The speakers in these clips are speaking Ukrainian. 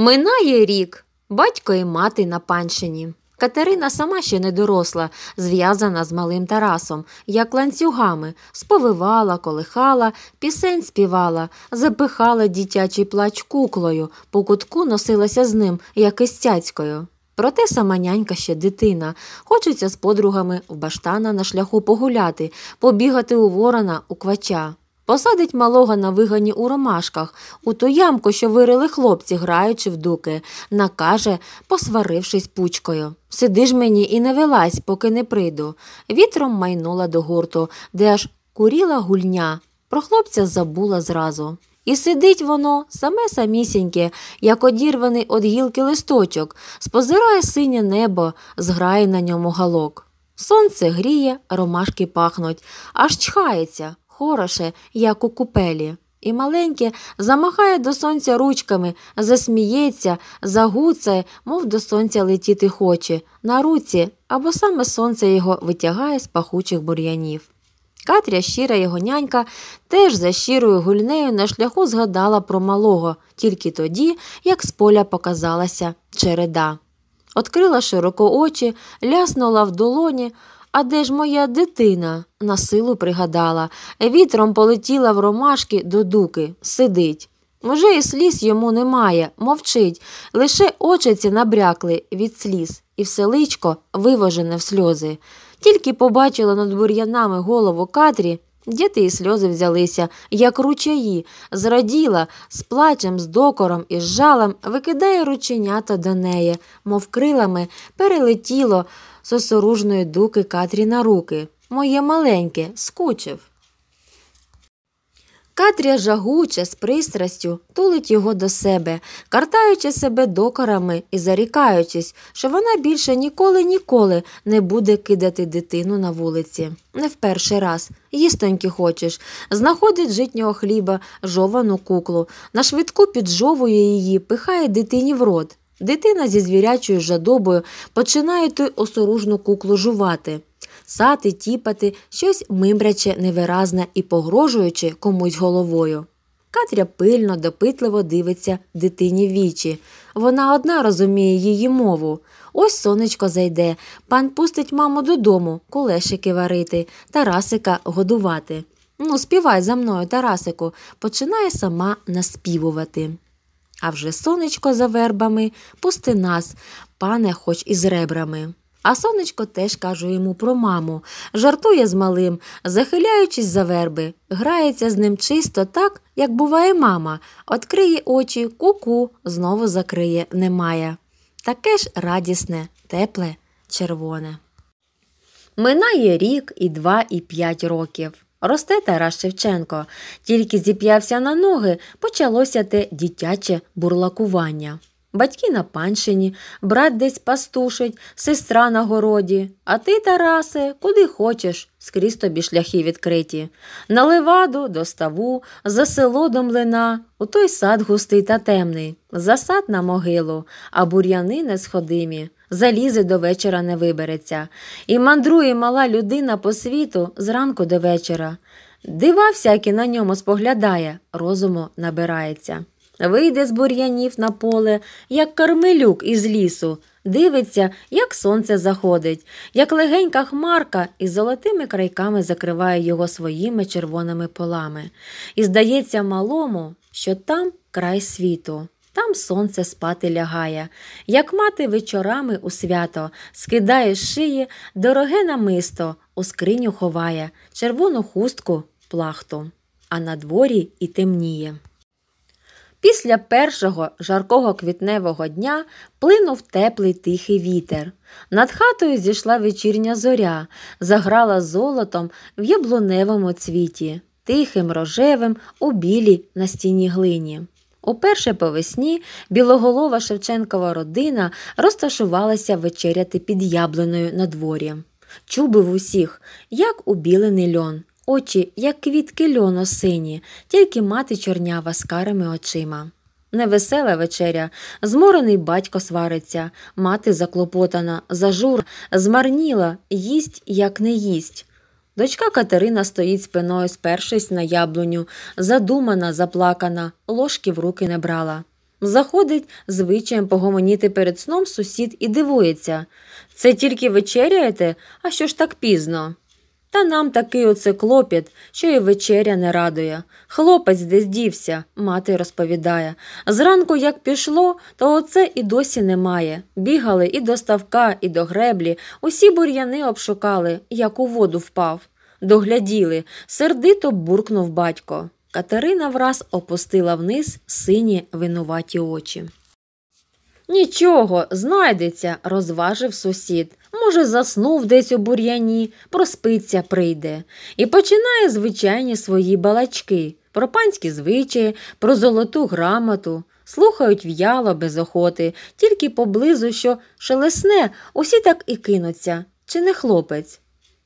Минає рік батько і мати на панщині. Катерина сама ще не доросла, зв'язана з малим Тарасом, як ланцюгами, сповивала, колихала, пісень співала, запихала дитячий плач куклою, по кутку носилася з ним, як із цяцькою. Проте сама нянька ще дитина, хочеться з подругами в баштана на шляху погуляти, побігати у ворона у квача. Посадить малого на вигані у ромашках, у ту ямку, що вирили хлопці, граючи в дуки, накаже, посварившись пучкою. Сиди ж мені і не вилазь, поки не прийду. Вітром майнула до гурту, де аж куріла гульня. Про хлопця забула зразу. І сидить воно саме самісіньке, як одірваний од гілки листочок, спозирає синє небо, зграє на ньому галок. Сонце гріє, ромашки пахнуть, аж чхається хороше, як у купелі. І маленьке замахає до сонця ручками, засміється, загуцає, мов до сонця летіти хоче, на руці або саме сонце його витягає з пахучих бур'янів. Катря, щира його нянька, теж за щирою гульнею на шляху згадала про малого, тільки тоді, як з поля показалася череда. Открила широко очі, ляснула в долоні. А де ж моя дитина? насилу пригадала. Вітром полетіла в ромашки до дуки, сидить. Може, і сліз йому немає, мовчить, лише очиці набрякли від сліз, і все личко виважене в сльози. Тільки побачила над бур'янами голову Катрі, Діти і сльози взялися, як ручаї, зраділа, з плачем, з докором і з жалем викидає рученята до неї, мов крилами перелетіло сосоружної дуки Катрі на руки. Моє маленьке, скучив. Катря жагуче з пристрастю тулить його до себе, картаючи себе докарами і зарікаючись, що вона більше ніколи ніколи не буде кидати дитину на вулиці. Не в перший раз, їстоньки хочеш, знаходить житнього хліба, жовану куклу, на швидку піджовує її, пихає дитині в рот. Дитина зі звірячою жадобою починає ту осоружну куклу жувати сати, тіпати, щось мимряче, невиразне і погрожуючи комусь головою. Катря пильно, допитливо дивиться дитині вічі. Вона одна розуміє її мову. Ось сонечко зайде, пан пустить маму додому, кулешики варити, Тарасика годувати. Ну, співай за мною, Тарасику, починає сама наспівувати. А вже сонечко за вербами, пусти нас, пане, хоч із ребрами. А сонечко теж каже йому про маму, жартує з малим, захиляючись за верби, грається з ним чисто так, як буває мама, откриє очі, ку-ку, знову закриє, немає. Таке ж радісне, тепле, червоне. Минає рік і два, і п'ять років. Росте Тарас Шевченко, тільки зіп'явся на ноги, почалося те дитяче бурлакування. Батьки на панщині, брат десь пастушить, сестра на городі. А ти, Тарасе, куди хочеш, скрізь тобі шляхи відкриті. На леваду, до ставу, за село до млина, у той сад густий та темний, за сад на могилу, а бур'яни несходимі, залізи до вечора не вибереться. І мандрує мала людина по світу зранку до вечора. Дива всякі на ньому споглядає, розуму набирається вийде з бур'янів на поле, як кармелюк із лісу, дивиться, як сонце заходить, як легенька хмарка із золотими крайками закриває його своїми червоними полами. І здається малому, що там край світу. Там сонце спати лягає, як мати вечорами у свято, скидає з шиї, дороге намисто, у скриню ховає, червону хустку, плахту, а на дворі і темніє. Після першого жаркого квітневого дня плинув теплий тихий вітер. Над хатою зійшла вечірня зоря, заграла золотом в яблуневому цвіті, тихим рожевим у білій на стіні глині. Уперше по весні білоголова Шевченкова родина розташувалася вечеряти під яблуною на дворі. Чубив усіх, як убілений льон очі, як квітки льоно сині, тільки мати чорнява з карими очима. Невесела вечеря, зморений батько свариться, мати заклопотана, зажур, змарніла, їсть, як не їсть. Дочка Катерина стоїть спиною, спершись на яблуню, задумана, заплакана, ложки в руки не брала. Заходить звичаєм погомоніти перед сном сусід і дивується це тільки вечеряєте, а що ж так пізно? Та нам такий оце клопіт, що і вечеря не радує. Хлопець десь дівся, мати розповідає. Зранку, як пішло, то оце і досі немає. Бігали і до ставка, і до греблі. Усі бур'яни обшукали, як у воду впав. Догляділи, сердито буркнув батько. Катерина враз опустила вниз сині винуваті очі. Нічого, знайдеться, розважив сусід. Може, заснув десь у бур'яні, проспиться прийде і починає звичайні свої балачки, про панські звичаї, про золоту грамоту. Слухають в'яло без охоти, тільки поблизу, що шелесне, усі так і кинуться, чи не хлопець.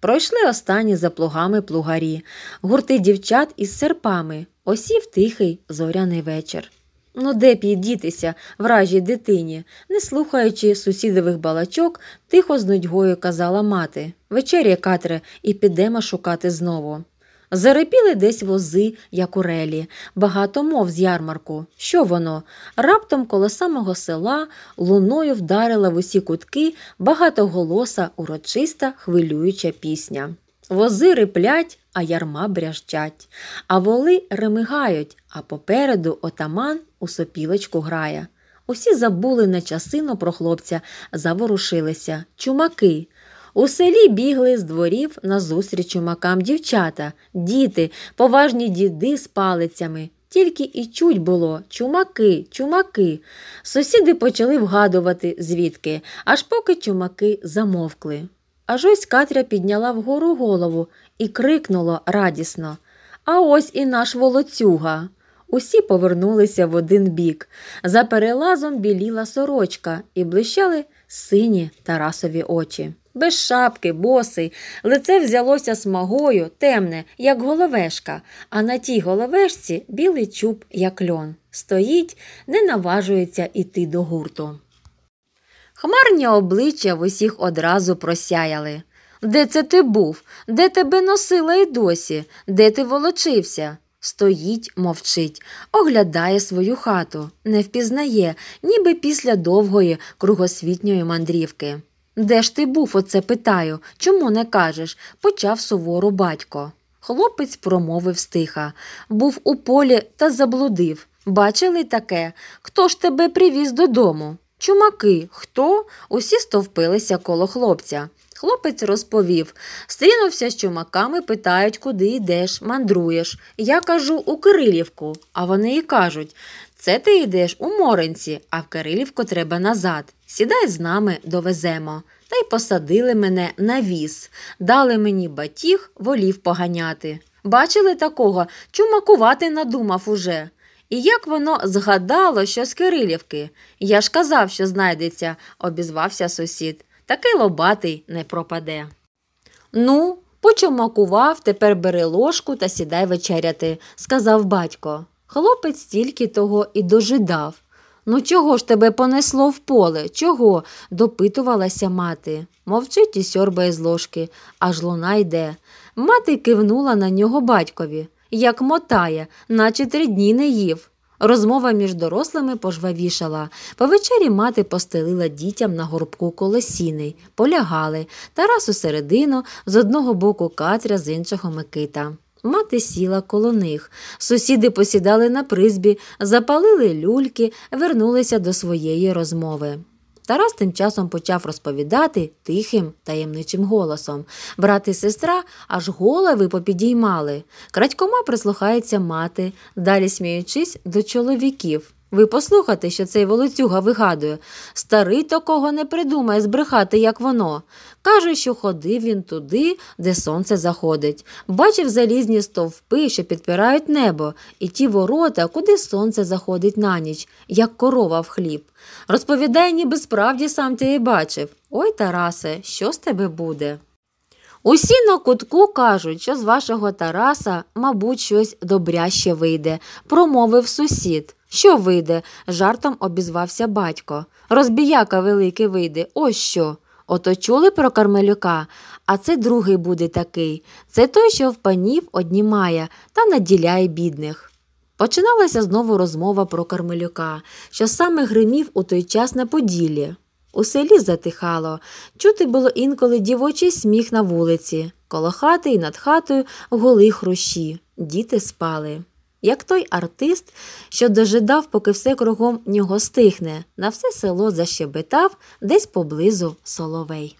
Пройшли останні за плугами плугарі, гурти дівчат із серпами, осів тихий зоряний вечір. Ну, де підітися вражій дитині, не слухаючи сусідових балачок, тихо з нудьгою казала мати Вечеря, Катре, і підемо шукати знову. Зарепіли десь вози, як у релі, багато мов з ярмарку. Що воно? Раптом коло самого села луною вдарила в усі кутки багатоголоса, урочиста, хвилююча пісня. Вози риплять а ярма бряжчать, а воли ремигають, а попереду отаман у сопілочку грає. Усі забули на часину про хлопця, заворушилися чумаки. У селі бігли з дворів назустріч чумакам дівчата, діти, поважні діди з палицями. Тільки і чуть було чумаки, чумаки. Сусіди почали вгадувати, звідки, аж поки чумаки замовкли. Аж ось Катря підняла вгору голову і крикнула радісно А ось і наш волоцюга. Усі повернулися в один бік. За перелазом біліла сорочка і блищали сині тарасові очі. Без шапки, босий, лице взялося смагою, темне, як головешка, а на тій головешці білий чуб, як льон. Стоїть, не наважується іти до гурту. Хмарні обличчя в усіх одразу просяяли. Де це ти був? Де тебе носила і досі? Де ти волочився? Стоїть, мовчить, оглядає свою хату, не впізнає, ніби після довгої кругосвітньої мандрівки. Де ж ти був? Оце питаю. Чому не кажеш? почав суворо батько. Хлопець промовив стиха. Був у полі та заблудив. Бачили таке? Хто ж тебе привіз додому? Чумаки, хто? Усі стовпилися коло хлопця. Хлопець розповів стрінувся з чумаками, питають, куди йдеш, мандруєш. Я кажу у Кирилівку, а вони й кажуть це ти йдеш у Моренці, а в Кирилівку треба назад. Сідай з нами, довеземо. Та й посадили мене на віз, дали мені батіг волів поганяти. Бачили такого, чумакувати надумав уже. І як воно згадало, що з Кирилівки? Я ж казав, що знайдеться, обізвався сусід. Такий лобатий не пропаде. Ну, почомакував, тепер бери ложку та сідай вечеряти, сказав батько. Хлопець тільки того і дожидав. Ну, чого ж тебе понесло в поле? Чого? допитувалася мати. Мовчить і сьорбає з ложки, аж луна йде. Мати кивнула на нього батькові як мотає, наче три дні не їв. Розмова між дорослими пожвавішала. По вечері мати постелила дітям на горбку колесіни, полягали, Тарас у середину, з одного боку Катря, з іншого Микита. Мати сіла коло них. Сусіди посідали на призбі, запалили люльки, вернулися до своєї розмови. Тарас тим часом почав розповідати тихим таємничим голосом. Брат і сестра аж голови попідіймали. Крадькома прислухається мати, далі сміючись до чоловіків. Ви послухайте, що цей волоцюга вигадує. Старий такого не придумає збрехати, як воно. Каже, що ходив він туди, де сонце заходить. Бачив залізні стовпи, що підпирають небо, і ті ворота, куди сонце заходить на ніч, як корова в хліб. Розповідає, ніби справді сам ти і бачив. Ой, Тарасе, що з тебе буде? Усі на кутку кажуть, що з вашого Тараса, мабуть, щось добряще вийде, промовив сусід. Що вийде? жартом обізвався батько. Розбіяка великий вийде, ось що. Ото чули про Кармелюка, а це другий буде такий. Це той, що в панів однімає та наділяє бідних. Починалася знову розмова про Кармелюка, що саме гримів у той час на Поділлі. У селі затихало, чути було інколи дівочий сміх на вулиці, коло хати і над хатою гули хрущі, діти спали. Як той артист, що дожидав, поки все кругом нього стихне, на все село защебетав десь поблизу соловей.